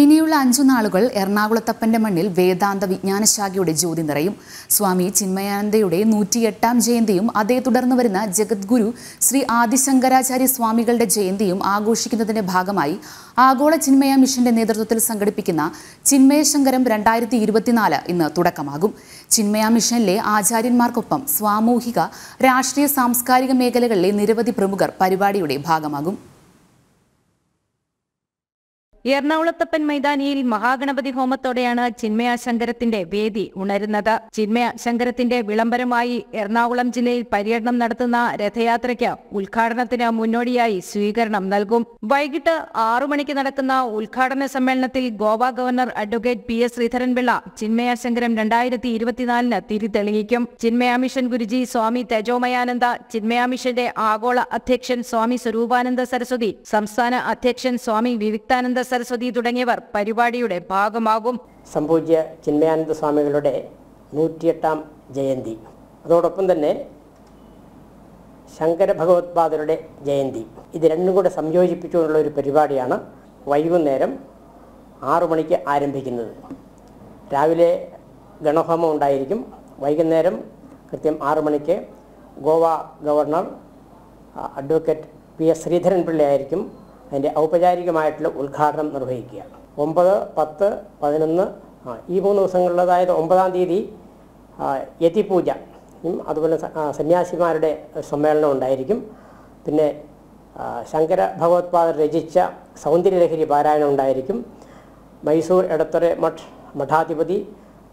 ഇനിയുള്ള അഞ്ചു നാളുകൾ എറണാകുളത്തപ്പന്റെ മണ്ണിൽ വേദാന്ത വിജ്ഞാനശാഖയുടെ ജ്യോതി നിറയും സ്വാമി ചിന്മയാനന്ദയുടെ നൂറ്റിയെട്ടാം ജയന്തിയും അതേ തുടർന്ന് വരുന്ന ജഗദ്ഗുരു ശ്രീ ആദിശങ്കരാചാര്യ സ്വാമികളുടെ ജയന്തിയും ആഘോഷിക്കുന്നതിന്റെ ഭാഗമായി ആഗോള ചിന്മയ മിഷന്റെ നേതൃത്വത്തിൽ സംഘടിപ്പിക്കുന്ന ചിന്മയശങ്കരം രണ്ടായിരത്തി ഇരുപത്തിനാല് ഇന്ന് തുടക്കമാകും ചിന്മയ മിഷനിലെ ആചാര്യന്മാർക്കൊപ്പം സാമൂഹിക രാഷ്ട്രീയ സാംസ്കാരിക മേഖലകളിലെ നിരവധി പ്രമുഖർ പരിപാടിയുടെ ഭാഗമാകും എറണാകുളത്തപ്പൻ മൈതാനിയിൽ മഹാഗണപതി ഹോമത്തോടെയാണ് ചിന്മയ ശങ്കരത്തിന്റെ വേദി ഉണരുന്നത് ചിന്മയ ശങ്കരത്തിന്റെ വിളംബരമായി എറണാകുളം ജില്ലയിൽ പര്യടനം നടത്തുന്ന രഥയാത്രയ്ക്ക് ഉദ്ഘാടനത്തിന് മുന്നോടിയായി സ്വീകരണം നൽകും വൈകിട്ട് ആറു മണിക്ക് നടക്കുന്ന ഉദ്ഘാടന സമ്മേളനത്തിൽ Goa governor advocate P S Sreedharan Pillai Chinmaya ശങ്കരം രണ്ടായിരത്തി ഇരുപത്തിനാലിന് തിരിതെളിയിക്കും ചിന്മയ മിഷൻ ഗുരുജി സ്വാമി തേജോമയാനന്ദ ചിന്മയാമിഷന്റെ മിഷന്റെ ആഗോള അധ്യക്ഷൻ സ്വാമി സ്വരൂപാനന്ദ സരസ്വതി സംസ്ഥാന അധ്യക്ഷൻ സ്വാമി വിവിക്താനന്ദ സരസ്വതി സരസ്വതി തുടങ്ങിയവർ പരിപാടിയുടെ ഭാഗമാകും സംഭൂജ്യ ചിന്മയാനന്ദ സ്വാമികളുടെ നൂറ്റിയെട്ടാം ജയന്തി അതോടൊപ്പം തന്നെ ശങ്കര ഭഗവത്പാദരുടെ ജയന്തി ഇത് രണ്ടും കൂടെ സംയോജിപ്പിച്ചുകൊണ്ടുള്ള ഒരു പരിപാടിയാണ് വൈകുന്നേരം ആറു മണിക്ക് ആരംഭിക്കുന്നത് രാവിലെ ഗണഹോമം ഉണ്ടായിരിക്കും വൈകുന്നേരം കൃത്യം ആറു മണിക്ക് Goa governor advocate P S ശ്രീധരൻപിള്ളയായിരിക്കും അതിൻ്റെ ഔപചാരികമായിട്ടുള്ള ഉദ്ഘാടനം നിർവഹിക്കുക ഒമ്പത് പത്ത് പതിനൊന്ന് ഈ മൂന്ന് ദിവസങ്ങളിൽ അതായത് ഒമ്പതാം തീയതി യതിപൂജ അതുപോലെ സന്യാസിമാരുടെ സമ്മേളനം ഉണ്ടായിരിക്കും പിന്നെ ശങ്കര ഭഗവത്പാദർ രചിച്ച സൗന്ദര്യലഹരി പാരായണം ഉണ്ടായിരിക്കും മൈസൂർ എടത്തറ മഠ് മഠാധിപതി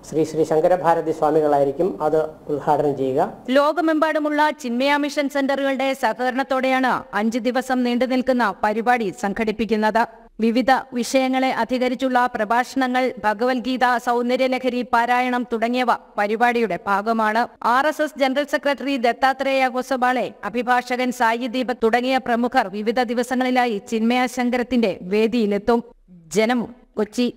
ശ്രീ ശ്രീ ശങ്കരഭാരതി സ്വാമികളായിരിക്കും അത് ഉദ്ഘാടനം ചെയ്യുക ലോകമെമ്പാടുമുള്ള ചിന്മയ മിഷൻ സെന്ററുകളുടെ സഹകരണത്തോടെയാണ് അഞ്ച് ദിവസം നീണ്ടു നിൽക്കുന്ന പരിപാടി സംഘടിപ്പിക്കുന്നത് വിവിധ വിഷയങ്ങളെ അധികരിച്ചുള്ള പ്രഭാഷണങ്ങൾ ഭഗവത്ഗീത സൗന്ദര്യലഹരി പാരായണം തുടങ്ങിയവ പരിപാടിയുടെ ഭാഗമാണ് R S S general secretary Dattatreya Hosabale അഭിഭാഷകൻ സായി ദീപക് തുടങ്ങിയ പ്രമുഖർ വിവിധ ദിവസങ്ങളിലായി ചിന്മയ ശങ്കരത്തിന്റെ വേദിയിലെത്തും ജനം കൊച്ചി